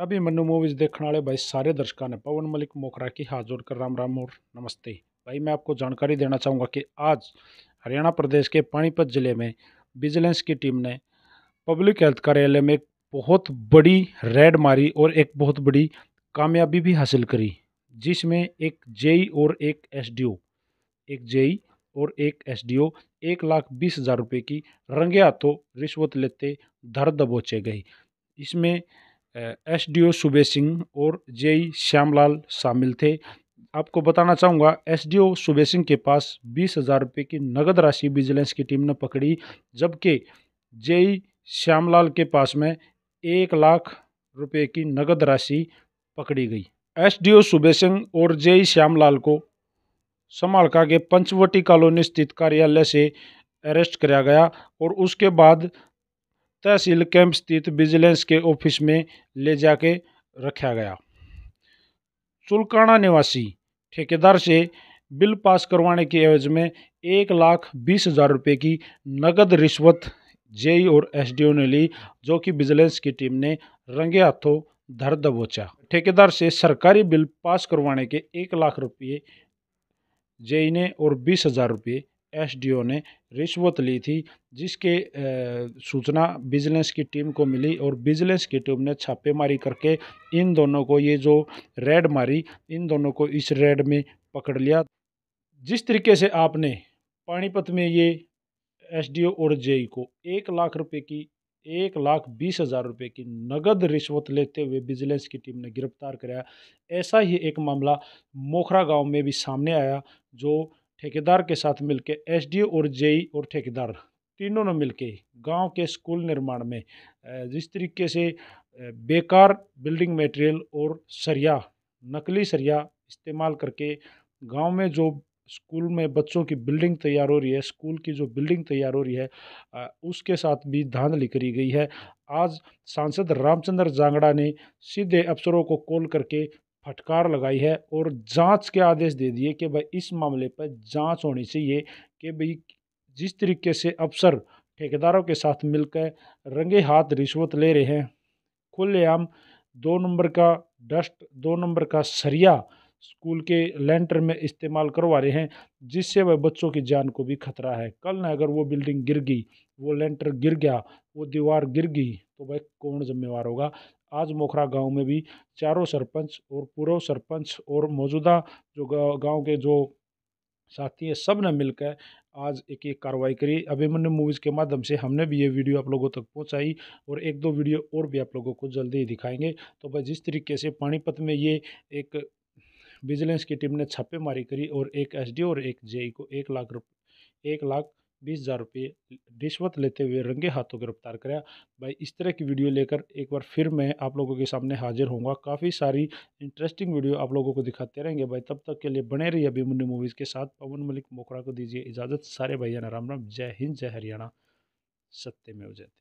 अभी मैं मूवीज़ देखने वाले भाई सारे दर्शकों ने पवन मलिक मोखरा की हाथ जोड़कर राम राम और नमस्ते भाई मैं आपको जानकारी देना चाहूँगा कि आज हरियाणा प्रदेश के पानीपत ज़िले में विजिलेंस की टीम ने पब्लिक हेल्थ कार्यालय में एक बहुत बड़ी रेड मारी और एक बहुत बड़ी कामयाबी भी हासिल करी जिसमें एक जेई और एक एसडीओ एक जेई और एक एसडीओ एक लाख बीस हज़ार रुपये की रंगे हाथों रिश्वत लेते धर दबोचे गई इसमें एसडीओ सुबे सिंह और जेई श्यामलाल शामिल थे आपको बताना चाहूँगा एसडीओ सुबे सिंह के पास बीस हज़ार रुपये की नगद राशि विजिलेंस की टीम ने पकड़ी जबकि जेई श्यामलाल के पास में एक लाख रुपये की नगद राशि पकड़ी गई एसडीओ सुबे सिंह और जेई श्यामलाल को समालका के पंचवटी कॉलोनी स्थित कार्यालय से अरेस्ट कराया गया और उसके बाद तहसील कैंप स्थित विजिलेंस के ऑफिस में ले जाके रखा गया चुलकाना निवासी ठेकेदार से बिल पास करवाने के एवज में एक लाख बीस हज़ार रुपये की नकद रिश्वत जेई और एसडीओ ने ली जो कि विजिलेंस की टीम ने रंगे हाथों धर दबोचा ठेकेदार से सरकारी बिल पास करवाने के एक लाख रुपये जेई ने और बीस हज़ार रुपये एसडीओ ने रिश्वत ली थी जिसके सूचना विजिलेंस की टीम को मिली और विजिलेंस की टीम ने छापेमारी करके इन दोनों को ये जो रेड मारी इन दोनों को इस रेड में पकड़ लिया जिस तरीके से आपने पानीपत में ये एसडीओ और जेई को एक लाख रुपए की एक लाख बीस हज़ार रुपये की नगद रिश्वत लेते हुए विजिलेंस की टीम ने गिरफ्तार कराया ऐसा ही एक मामला मोखरा गांव में भी सामने आया जो ठेकेदार के साथ मिलकर एस और जेई और ठेकेदार तीनों ने मिलकर गांव के स्कूल निर्माण में जिस तरीके से बेकार बिल्डिंग मटेरियल और सरिया नकली सरिया इस्तेमाल करके गांव में जो स्कूल में बच्चों की बिल्डिंग तैयार हो रही है स्कूल की जो बिल्डिंग तैयार हो रही है उसके साथ भी धांधली करी गई है आज सांसद रामचंद्र जांगड़ा ने सीधे अफसरों को कॉल करके फटकार लगाई है और जांच के आदेश दे दिए कि भाई इस मामले पर जांच होनी चाहिए कि भाई जिस तरीके से अफसर ठेकेदारों के साथ मिलकर रंगे हाथ रिश्वत ले रहे हैं खुलेआम दो नंबर का डस्ट दो नंबर का सरिया स्कूल के लेंटर में इस्तेमाल करवा रहे हैं जिससे वह बच्चों की जान को भी खतरा है कल ना अगर वो बिल्डिंग गिर गई वो लेंटर गिर गया वो दीवार गिर गई तो वह कौन जिम्मेवार होगा आज मोखरा गांव में भी चारों सरपंच और पूर्व सरपंच और मौजूदा जो गांव के जो साथी हैं सब ने मिलकर आज एक एक कार्रवाई करी अभिमन्यु मूवीज़ के माध्यम से हमने भी ये वीडियो आप लोगों तक पहुंचाई और एक दो वीडियो और भी आप लोगों को जल्दी ही दिखाएंगे तो भाई जिस तरीके से पानीपत में ये एक विजिलेंस की टीम ने छापेमारी करी और एक एसडीओ और एक जेई को एक लाख रुप एक लाख बीस हज़ार रुपये रिश्वत लेते हुए रंगे हाथों गिरफ्तार कराया भाई इस तरह की वीडियो लेकर एक बार फिर मैं आप लोगों के सामने हाजिर होऊंगा काफ़ी सारी इंटरेस्टिंग वीडियो आप लोगों को दिखाते रहेंगे भाई तब तक के लिए बने रहिए अभिमन्यू मूवीज़ के साथ पवन मलिक मोखरा को दीजिए इजाज़त सारे भैया राम राम जय हिंद जय हरियाणा सत्य में हो जाती